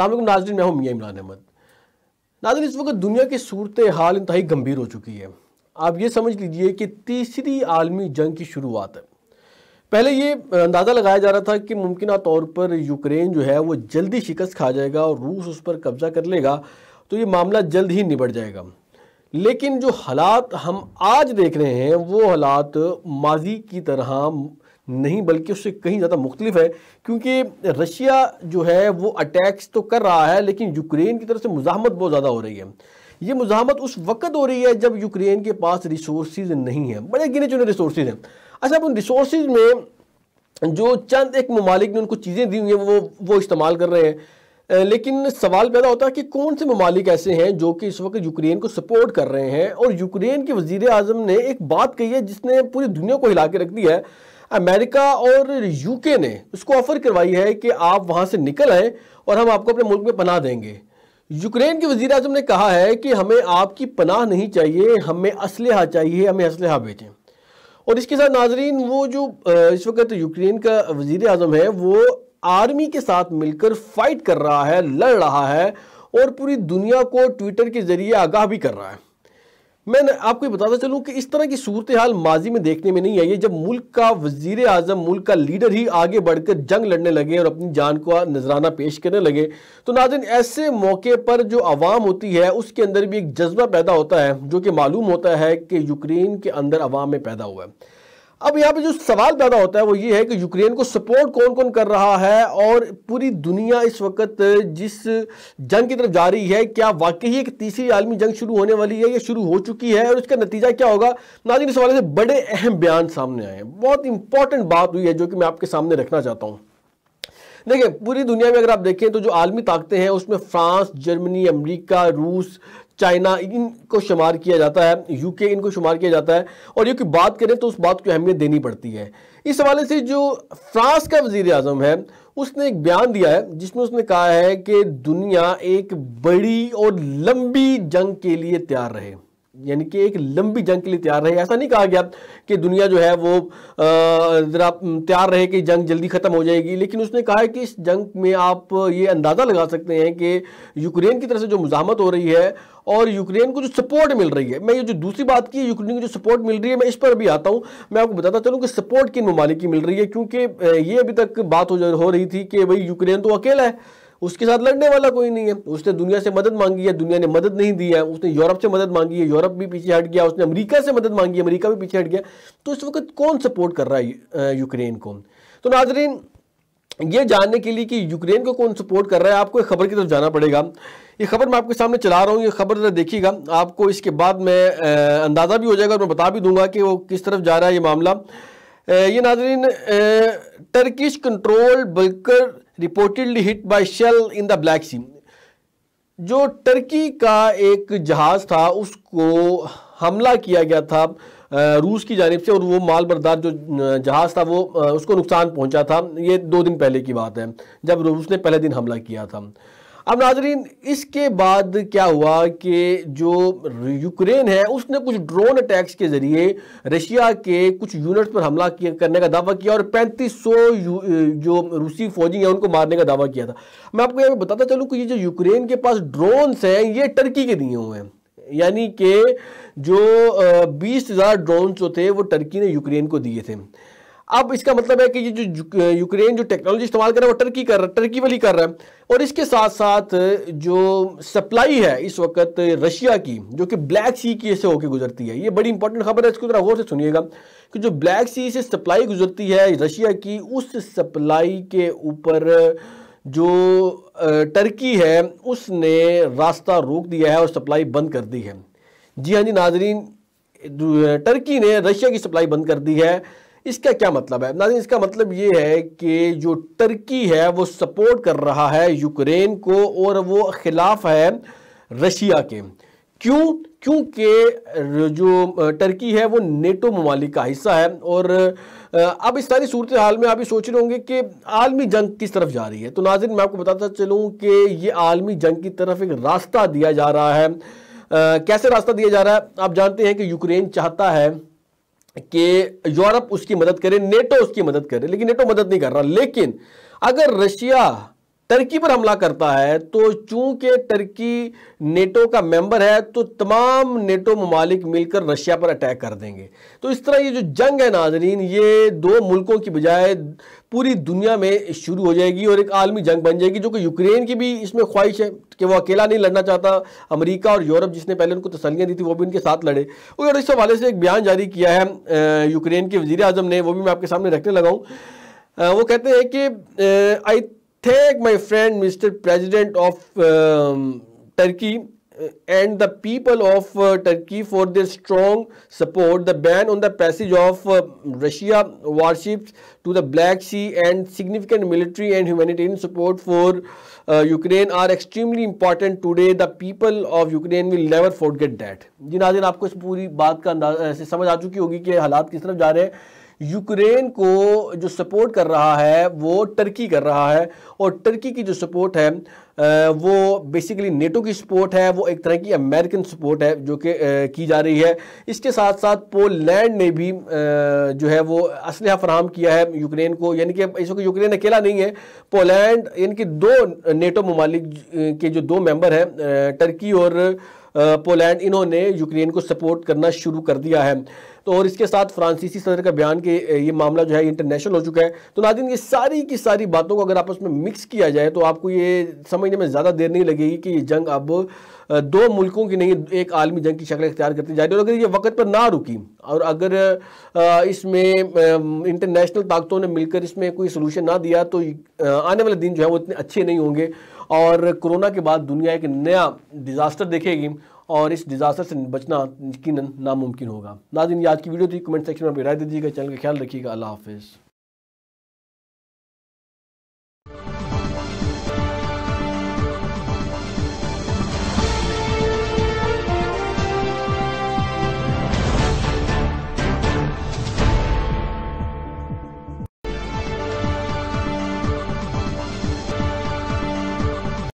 असलम नाजरन मैं हूँ मियाँ इमरान अहमद नाजर इस वक्त दुनिया की सूरत हाल इंतहा गंभीर हो चुकी है आप ये समझ लीजिए कि तीसरी आलमी जंग की शुरुआत है पहले ये अंदाज़ा लगाया जा रहा था कि मुमकिन तौर पर यूक्रेन जो है वो जल्दी शिकस्त खा जाएगा और रूस उस पर कब्ज़ा कर लेगा तो ये मामला जल्द ही निबट जाएगा लेकिन जो हालात हम आज देख रहे हैं वो हालात माजी की तरह नहीं बल्कि उससे कहीं ज़्यादा मुख्तलिफ है क्योंकि रशिया जो है वो अटैक्स तो कर रहा है लेकिन यूक्रेन की तरफ से मुजामत बहुत ज़्यादा हो रही है ये मुजामत उस वक्त हो रही है जब यूक्रेन के पास रिसोर्स नहीं है बड़े गिने चुने रिसोर्स हैं अच्छा अब उन रिसोर्स में जो चंद एक ममालिक ने उनको चीज़ें दी हुई हैं वो वो इस्तेमाल कर रहे हैं लेकिन सवाल पैदा होता है कि कौन से ममालिक ऐसे हैं जो कि इस वक्त यूक्रेन को सपोर्ट कर रहे हैं और यूक्रेन के वजीर अजम ने एक बात कही है जिसने पूरी दुनिया को हिला के रख दिया है अमेरिका और यूके ने उसको ऑफर करवाई है कि आप वहाँ से निकल आएँ और हम आपको अपने मुल्क में पनाह देंगे यूक्रेन के वजीर अजम ने कहा है कि हमें आपकी पनाह नहीं चाहिए हमें असलहा चाहिए हमें असलहा भेजें और इसके साथ नाजरीन वो जो इस वक्त यूक्रेन का वजीर अजम है वो आर्मी के साथ मिलकर फाइट कर रहा है लड़ रहा है और पूरी दुनिया को ट्विटर के ज़रिए आगाह भी कर रहा है मैं आपको बताता चलूं कि इस तरह की सूरत हाल माजी में देखने में नहीं आई है जब मुल्क का वजीर आजम मुल्क का लीडर ही आगे बढ़कर जंग लड़ने लगे और अपनी जान को नजराना पेश करने लगे तो नाजन ऐसे मौके पर जो आवाम होती है उसके अंदर भी एक जज्बा पैदा होता है जो कि मालूम होता है कि यूक्रेन के अंदर आवाम में पैदा हुआ है अब यहाँ पे जो सवाल पैदा होता है वो ये है कि यूक्रेन को सपोर्ट कौन कौन कर रहा है और पूरी दुनिया इस वक्त जिस जंग की तरफ जा रही है क्या वाकई एक तीसरी आलमी जंग शुरू होने वाली है या शुरू हो चुकी है और इसका नतीजा क्या होगा नाजिन इस हवाले से बड़े अहम बयान सामने आए हैं बहुत इंपॉर्टेंट बात हुई है जो कि मैं आपके सामने रखना चाहता हूँ देखिए पूरी दुनिया में अगर आप देखें तो जो आलमी ताकतें हैं उसमें फ्रांस जर्मनी अमेरिका रूस चाइना इनको शुमार किया जाता है यूके इनको शुमार किया जाता है और ये की बात करें तो उस बात को अहमियत देनी पड़ती है इस हवाले से जो फ्रांस का वजीर अजम है उसने एक बयान दिया है जिसमें उसने कहा है कि दुनिया एक बड़ी और लंबी जंग के लिए तैयार रहे यानी कि एक लंबी जंग के लिए तैयार रहे ऐसा नहीं कहा गया कि दुनिया जो है वो ज़रा तैयार रहे कि जंग जल्दी ख़त्म हो जाएगी लेकिन उसने कहा है कि इस जंग में आप ये अंदाज़ा लगा सकते हैं कि यूक्रेन की तरफ से जो मुजामत हो रही है और यूक्रेन को जो सपोर्ट मिल रही है मैं ये जो दूसरी बात की यूक्रेन को जो सपोर्ट मिल रही है मैं इस पर भी आता हूँ मैं आपको बताता चलूँ कि सपोर्ट किन ममालिक की मिल रही है क्योंकि ये अभी तक बात हो रही थी कि भाई यूक्रेन तो अकेला है उसके साथ लड़ने वाला कोई नहीं है उसने दुनिया से मदद मांगी है दुनिया ने मदद नहीं दी है उसने यूरोप से मदद मांगी है यूरोप भी पीछे हट गया उसने अमेरिका से मदद मांगी अमेरिका भी पीछे हट गया तो इस वक्त कौन सपोर्ट कर रहा है यूक्रेन को तो नाजरीन ये जानने के लिए कि यूक्रेन को कौन सपोर्ट कर रहा है आपको एक खबर की तरफ जाना पड़ेगा ये खबर मैं आपके सामने चला रहा हूँ ये खबर जरा देखिएगा आपको इसके बाद मैं अंदाज़ा भी हो जाएगा और मैं बता भी दूंगा कि वो किस तरफ जा रहा है ये मामला ये नाजरीन Turkish control bulker reportedly hit by shell in the Black Sea जो टर्की का एक जहाज़ था उसको हमला किया गया था रूस की जानब से और वो माल बरदार जो जहाज़ था वो उसको नुकसान पहुंचा था ये दो दिन पहले की बात है जब रूस ने पहले दिन हमला किया था अब नाजरीन इसके बाद क्या हुआ कि जो यूक्रेन है उसने कुछ ड्रोन अटैक्स के ज़रिए रशिया के कुछ यूनिट्स पर हमला करने का दावा किया और 3500 जो रूसी फौजी हैं उनको मारने का दावा किया था मैं आपको यहाँ पर बताता चलूँ कि ये जो यूक्रेन के पास ड्रोन्स हैं ये टर्की के दिए हुए हैं यानी कि जो बीस हज़ार ड्रोन जो थे वो टर्की ने यूक्रेन को दिए थे अब इसका मतलब है कि ये जो यूक्रेन जो टेक्नोलॉजी इस्तेमाल कर रहा है वो टर्की कर रहा है टर्की वाली कर रहा है और इसके साथ साथ जो सप्लाई है इस वक्त रशिया की जो कि ब्लैक सी की से होकर गुजरती है ये बड़ी इंपॉर्टेंट खबर है इसको जरा गौर से सुनिएगा कि जो ब्लैक सी से सप्लाई गुजरती है रशिया की उस सप्लाई के ऊपर जो टर्की है उसने रास्ता रोक दिया है और सप्लाई बंद कर दी है जी हाँ जी नाजरीन टर्की ने रशिया की सप्लाई बंद कर दी है इसका क्या मतलब है नाजिन इसका मतलब ये है कि जो टर्की है वो सपोर्ट कर रहा है यूक्रेन को और वो खिलाफ है रशिया के क्यों क्योंकि जो टर्की है वो नेटो ममालिक का हिस्सा है और अब इस सारी सूरत हाल में आप ही सोच रहे होंगे कि आलमी जंग किस तरफ जा रही है तो नाजिन मैं आपको बताता चलूँ कि ये आलमी जंग की तरफ एक रास्ता दिया जा रहा है आ, कैसे रास्ता दिया जा रहा है आप जानते हैं कि यूक्रेन चाहता है कि यूरोप उसकी मदद करे नेटो उसकी मदद करे लेकिन नेटो मदद नहीं कर रहा लेकिन अगर रशिया टर्की पर हमला करता है तो चूंकि टर्की नेटो का मेंबर है तो तमाम नेटो ममालिक मिलकर रशिया पर अटैक कर देंगे तो इस तरह ये जो जंग है नाजरीन ये दो मुल्कों की बजाय पूरी दुनिया में शुरू हो जाएगी और एक आलमी जंग बन जाएगी जो कि यूक्रेन की भी इसमें ख्वाहिश है कि वो अकेला नहीं लड़ना चाहता अमेरिका और यूरोप जिसने पहले उनको तसलियाँ दी थी वो भी उनके साथ लड़े और इस हवाले से एक बयान जारी किया है यूक्रेन के वजी अजम ने वो भी मैं आपके सामने रखने लगाऊँ वो कहते हैं कि आई thank my friend Mr. President of um, Turkey and the people of uh, Turkey for their strong support. The ban on the passage of uh, Russia warships to the Black Sea and significant military and humanitarian support for uh, Ukraine are extremely important today. The people of Ukraine will never forget that. जी नाजिन आपको इस पूरी बात का ऐसे समझ आ चुकी होगी कि हालात किस तरफ जा रहे हैं यूक्रेन को जो सपोर्ट कर रहा है वो टर्की कर रहा है और टर्की की जो सपोर्ट है वो बेसिकली नेटो की सपोर्ट है वो एक तरह की अमेरिकन सपोर्ट है जो कि की जा रही है इसके साथ साथ पोलैंड ने भी जो है वो असलहा फ्राहम किया है यूक्रेन को यानी कि इस वक्त यूक्रेन अकेला नहीं है पोलैंड यानी कि दो नेटो ममालिक के जो दो मेंबर हैं टर्की और पोलैंड इन्होंने यूक्रेन को सपोर्ट करना शुरू कर दिया है तो और इसके साथ फ्रांसीसी सदर का बयान कि ये मामला जो है इंटरनेशनल हो चुका है तो नादिन ये सारी की सारी बातों को अगर आपस में मिक्स किया जाए तो आपको ये समझने में ज़्यादा देर नहीं लगेगी कि ये जंग अब दो मुल्कों की नहीं एक आलमी जंग की शक्ल इख्तियार करती जा रही है और अगर ये वक्त पर ना रुकी और अगर इसमें इंटरनेशनल ताकतों ने मिलकर इसमें कोई सोल्यूशन ना दिया तो आने वाले दिन जो है वो इतने अच्छे नहीं होंगे और कोरोना के बाद दुनिया एक नया डिज़ास्टर देखेगी और इस डिज़ास्टर से बचना यकीन नामुमकिन होगा नाजिन ये आज की वीडियो थी कमेंट सेक्शन में आप राय दीजिएगा चैनल का ख्याल रखिएगा अल्लाह हाफिज़